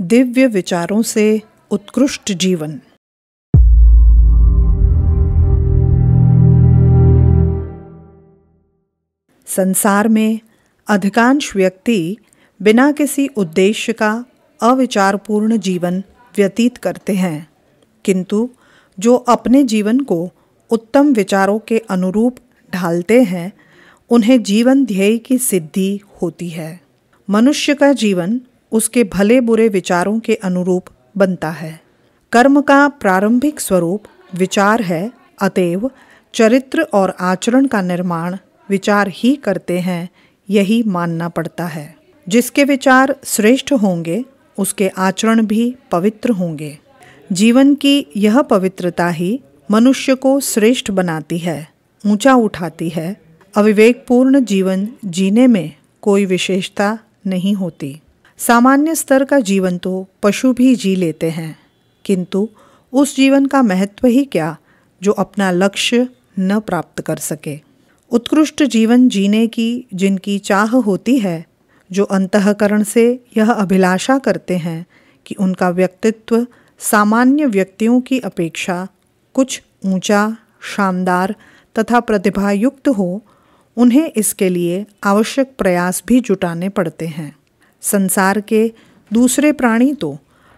दिव्य विचारों से उत्कृष्ट जीवन संसार में अधिकांश व्यक्ति बिना किसी उद्देश्य का अविचारपूर्ण जीवन व्यतीत करते हैं किंतु जो अपने जीवन को उत्तम विचारों के अनुरूप ढालते हैं उन्हें जीवन ध्येय की सिद्धि होती है मनुष्य का जीवन उसके भले बुरे विचारों के अनुरूप बनता है कर्म का प्रारंभिक स्वरूप विचार है अतएव चरित्र और आचरण का निर्माण विचार ही करते हैं यही मानना पड़ता है जिसके विचार श्रेष्ठ होंगे उसके आचरण भी पवित्र होंगे जीवन की यह पवित्रता ही मनुष्य को श्रेष्ठ बनाती है ऊंचा उठाती है अविवेकपूर्ण जीवन जीने में कोई विशेषता नहीं होती सामान्य स्तर का जीवन तो पशु भी जी लेते हैं किंतु उस जीवन का महत्व ही क्या जो अपना लक्ष्य न प्राप्त कर सके उत्कृष्ट जीवन जीने की जिनकी चाह होती है जो अंतकरण से यह अभिलाषा करते हैं कि उनका व्यक्तित्व सामान्य व्यक्तियों की अपेक्षा कुछ ऊंचा, शानदार तथा प्रतिभायुक्त हो उन्हें इसके लिए आवश्यक प्रयास भी जुटाने पड़ते हैं संसार के दूसरे प्राणी तो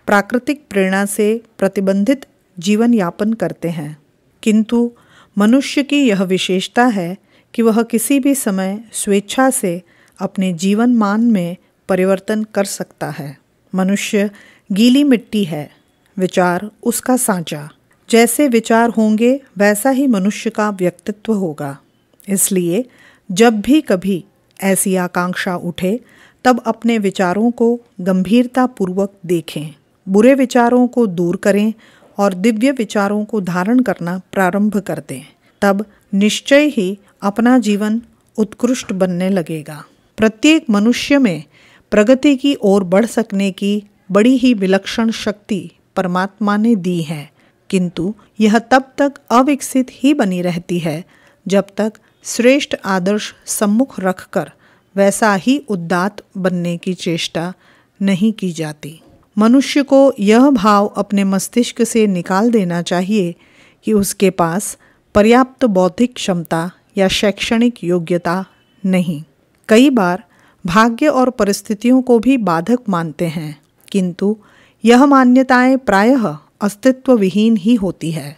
प्राकृतिक प्रेरणा से प्रतिबंधित जीवन यापन करते हैं किंतु मनुष्य की यह विशेषता है कि वह किसी भी समय स्वेच्छा से अपने जीवन मान में परिवर्तन कर सकता है मनुष्य गीली मिट्टी है विचार उसका सांचा जैसे विचार होंगे वैसा ही मनुष्य का व्यक्तित्व होगा इसलिए जब भी कभी ऐसी आकांक्षा उठे तब अपने विचारों को गंभीरतापूर्वक देखें बुरे विचारों को दूर करें और दिव्य विचारों को धारण करना प्रारंभ कर दें तब निश्चय ही अपना जीवन उत्कृष्ट बनने लगेगा प्रत्येक मनुष्य में प्रगति की ओर बढ़ सकने की बड़ी ही विलक्षण शक्ति परमात्मा ने दी है किंतु यह तब तक अविकसित ही बनी रहती है जब तक श्रेष्ठ आदर्श सम्मुख रखकर वैसा ही उद्दात बनने की चेष्टा नहीं की जाती मनुष्य को यह भाव अपने मस्तिष्क से निकाल देना चाहिए कि उसके पास पर्याप्त बौद्धिक क्षमता या शैक्षणिक योग्यता नहीं कई बार भाग्य और परिस्थितियों को भी बाधक मानते हैं किंतु यह मान्यताएं प्रायः अस्तित्व विहीन ही होती है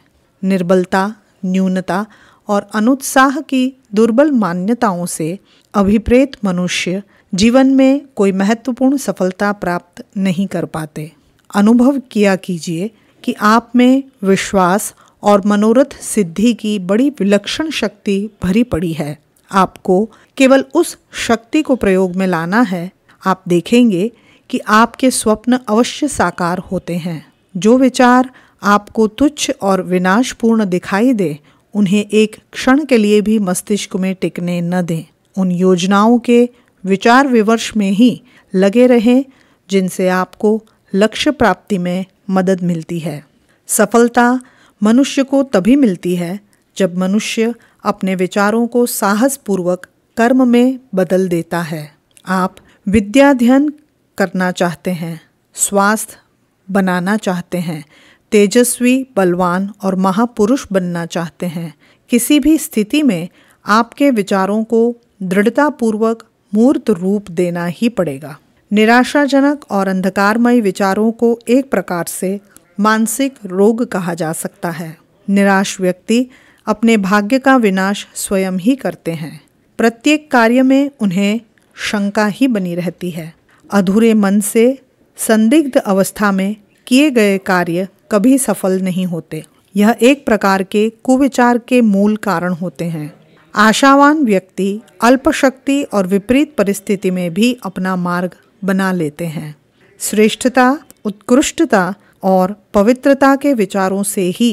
निर्बलता न्यूनता और अनुत्साह की दुर्बल मान्यताओं से अभिप्रेत मनुष्य जीवन में कोई महत्वपूर्ण सफलता प्राप्त नहीं कर पाते अनुभव किया कीजिए कि आप में विश्वास और मनोरथ सिद्धि की बड़ी विलक्षण शक्ति भरी पड़ी है आपको केवल उस शक्ति को प्रयोग में लाना है आप देखेंगे कि आपके स्वप्न अवश्य साकार होते हैं जो विचार आपको तुच्छ और विनाशपूर्ण दिखाई दे उन्हें एक क्षण के लिए भी मस्तिष्क में टिकने न दें उन योजनाओं के विचार विमर्श में ही लगे रहें जिनसे आपको लक्ष्य प्राप्ति में मदद मिलती है सफलता मनुष्य को तभी मिलती है जब मनुष्य अपने विचारों को साहसपूर्वक कर्म में बदल देता है आप विद्याध्यन करना चाहते हैं स्वास्थ्य बनाना चाहते हैं तेजस्वी बलवान और महापुरुष बनना चाहते हैं किसी भी स्थिति में आपके विचारों को दृढ़तापूर्वक मूर्त रूप देना ही पड़ेगा निराशाजनक और अंधकारमय विचारों को एक प्रकार से मानसिक रोग कहा जा सकता है निराश व्यक्ति अपने भाग्य का विनाश स्वयं ही करते हैं प्रत्येक कार्य में उन्हें शंका ही बनी रहती है अधूरे मन से संदिग्ध अवस्था में किए गए कार्य कभी सफल नहीं होते यह एक प्रकार के कुविचार के मूल कारण होते हैं आशावान व्यक्ति अल्पशक्ति और विपरीत परिस्थिति में भी अपना मार्ग बना लेते हैं श्रेष्ठता उत्कृष्टता और पवित्रता के विचारों से ही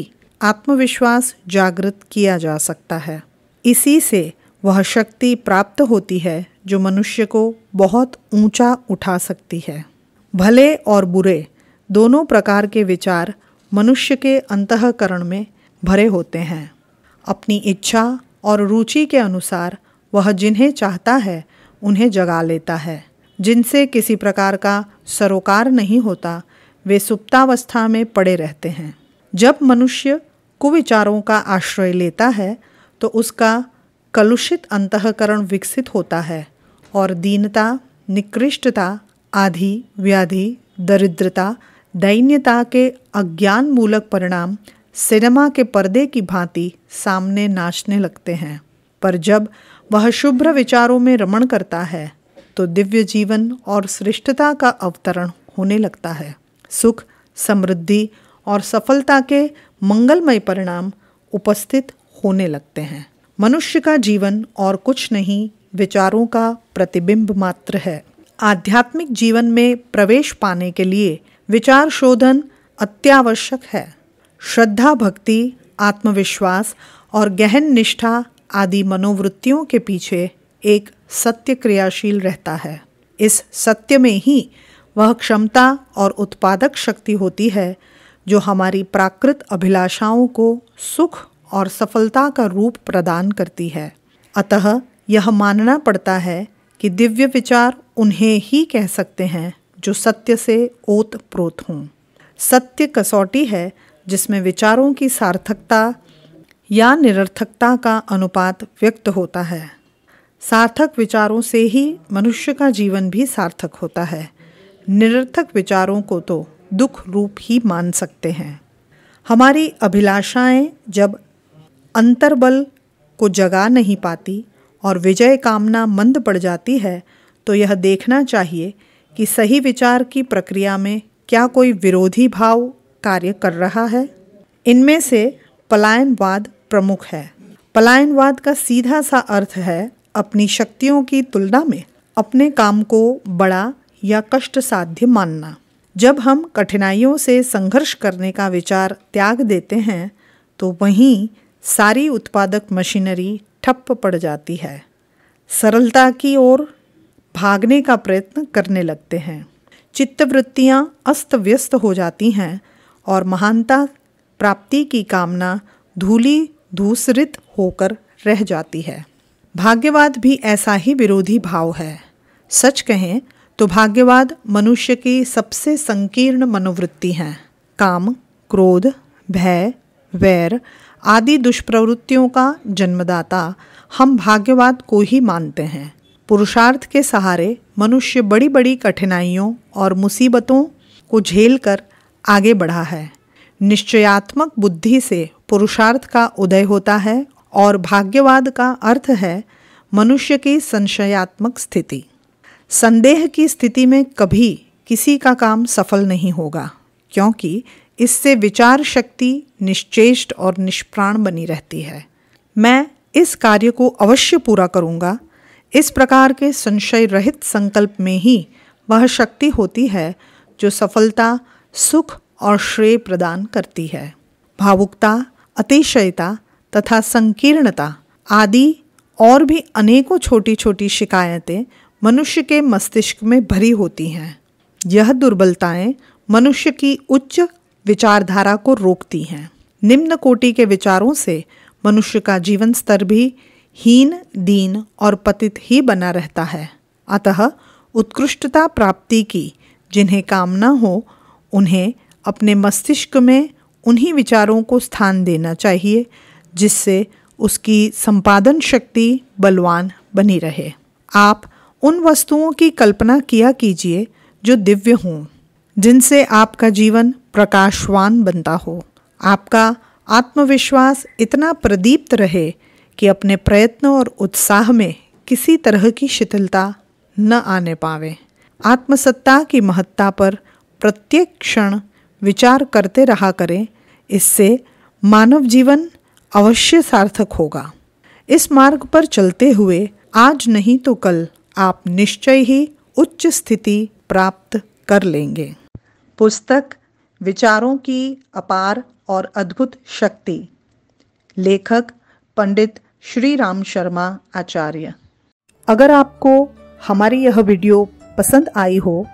आत्मविश्वास जागृत किया जा सकता है इसी से वह शक्ति प्राप्त होती है जो मनुष्य को बहुत ऊंचा उठा सकती है भले और बुरे दोनों प्रकार के विचार मनुष्य के अंतकरण में भरे होते हैं अपनी इच्छा और रुचि के अनुसार वह जिन्हें चाहता है उन्हें जगा लेता है जिनसे किसी प्रकार का सरोकार नहीं होता वे सुप्तावस्था में पड़े रहते हैं जब मनुष्य कुविचारों का आश्रय लेता है तो उसका कलुषित अंतकरण विकसित होता है और दीनता निकृष्टता आदि व्याधि दरिद्रता दैन्यता के अज्ञान मूलक परिणाम सिनेमा के पर्दे की भांति सामने नाचने लगते हैं पर जब वह शुभ्र विचारों में रमण करता है तो दिव्य जीवन और श्रेष्ठता का अवतरण होने लगता है सुख समृद्धि और सफलता के मंगलमय परिणाम उपस्थित होने लगते हैं मनुष्य का जीवन और कुछ नहीं विचारों का प्रतिबिंब मात्र है आध्यात्मिक जीवन में प्रवेश पाने के लिए विचार शोधन अत्यावश्यक है श्रद्धा भक्ति आत्मविश्वास और गहन निष्ठा आदि मनोवृत्तियों के पीछे एक सत्य क्रियाशील रहता है इस सत्य में ही वह क्षमता और उत्पादक शक्ति होती है जो हमारी प्राकृत अभिलाषाओं को सुख और सफलता का रूप प्रदान करती है अतः यह मानना पड़ता है कि दिव्य विचार उन्हें ही कह सकते हैं जो सत्य से ओत प्रोत हों सत्य कसौटी है जिसमें विचारों की सार्थकता या निरर्थकता का अनुपात व्यक्त होता है सार्थक विचारों से ही मनुष्य का जीवन भी सार्थक होता है निरर्थक विचारों को तो दुख रूप ही मान सकते हैं हमारी अभिलाषाएं जब अंतर्बल को जगा नहीं पाती और विजय कामना मंद पड़ जाती है तो यह देखना चाहिए कि सही विचार की प्रक्रिया में क्या कोई विरोधी भाव कार्य कर रहा है इनमें से पलायनवाद प्रमुख है पलायनवाद का सीधा सा अर्थ है अपनी शक्तियों की तुलना में अपने काम को बड़ा या कष्ट साध्य मानना जब हम कठिनाइयों से संघर्ष करने का विचार त्याग देते हैं तो वहीं सारी उत्पादक मशीनरी ठप पड़ जाती है सरलता की ओर भागने का प्रयत्न करने लगते हैं चित्तवृत्तियाँ अस्त व्यस्त हो जाती हैं और महानता प्राप्ति की कामना धूली धूसरित होकर रह जाती है भाग्यवाद भी ऐसा ही विरोधी भाव है सच कहें तो भाग्यवाद मनुष्य की सबसे संकीर्ण मनोवृत्ति है काम क्रोध भय वैर आदि दुष्प्रवृत्तियों का जन्मदाता हम भाग्यवाद को ही मानते हैं पुरुषार्थ के सहारे मनुष्य बड़ी बड़ी कठिनाइयों और मुसीबतों को झेलकर आगे बढ़ा है निश्चयात्मक बुद्धि से पुरुषार्थ का उदय होता है और भाग्यवाद का अर्थ है मनुष्य की संशयात्मक स्थिति संदेह की स्थिति में कभी किसी का काम सफल नहीं होगा क्योंकि इससे विचार शक्ति निश्चेष्ट और निष्प्राण बनी रहती है मैं इस कार्य को अवश्य पूरा करूँगा इस प्रकार के संशय रहित संकल्प में ही वह शक्ति होती है जो सफलता सुख और श्रेय प्रदान करती है भावुकता अतिशयता तथा संकीर्णता आदि और भी अनेकों छोटी छोटी शिकायतें मनुष्य के मस्तिष्क में भरी होती हैं यह दुर्बलताएं मनुष्य की उच्च विचारधारा को रोकती हैं निम्न कोटि के विचारों से मनुष्य का जीवन स्तर भी हीन दीन और पतित ही बना रहता है अतः उत्कृष्टता प्राप्ति की जिन्हें कामना हो उन्हें अपने मस्तिष्क में उन्हीं विचारों को स्थान देना चाहिए जिससे उसकी संपादन शक्ति बलवान बनी रहे आप उन वस्तुओं की कल्पना किया कीजिए जो दिव्य हों जिनसे आपका जीवन प्रकाशवान बनता हो आपका आत्मविश्वास इतना प्रदीप्त रहे कि अपने प्रयत्न और उत्साह में किसी तरह की शिथिलता न आने पावे आत्मसत्ता की महत्ता पर प्रत्येक क्षण विचार करते रहा करें इससे मानव जीवन अवश्य सार्थक होगा इस मार्ग पर चलते हुए आज नहीं तो कल आप निश्चय ही उच्च स्थिति प्राप्त कर लेंगे पुस्तक विचारों की अपार और अद्भुत शक्ति लेखक पंडित श्री राम शर्मा आचार्य अगर आपको हमारी यह वीडियो पसंद आई हो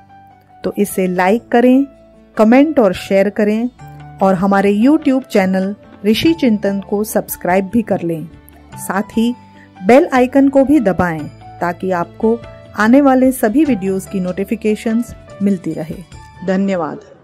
तो इसे लाइक करें कमेंट और शेयर करें और हमारे YouTube चैनल ऋषि चिंतन को सब्सक्राइब भी कर लें साथ ही बेल आइकन को भी दबाएं ताकि आपको आने वाले सभी वीडियोस की नोटिफिकेशंस मिलती रहे धन्यवाद